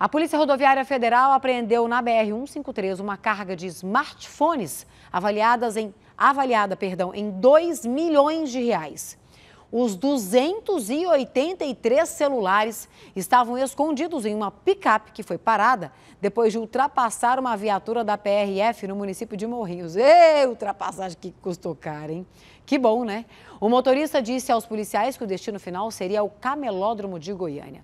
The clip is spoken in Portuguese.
A Polícia Rodoviária Federal apreendeu na BR-153 uma carga de smartphones avaliadas em, avaliada perdão, em 2 milhões de reais. Os 283 celulares estavam escondidos em uma picape que foi parada depois de ultrapassar uma viatura da PRF no município de Morrinhos. Ei, ultrapassagem que custou caro, hein? Que bom, né? O motorista disse aos policiais que o destino final seria o camelódromo de Goiânia.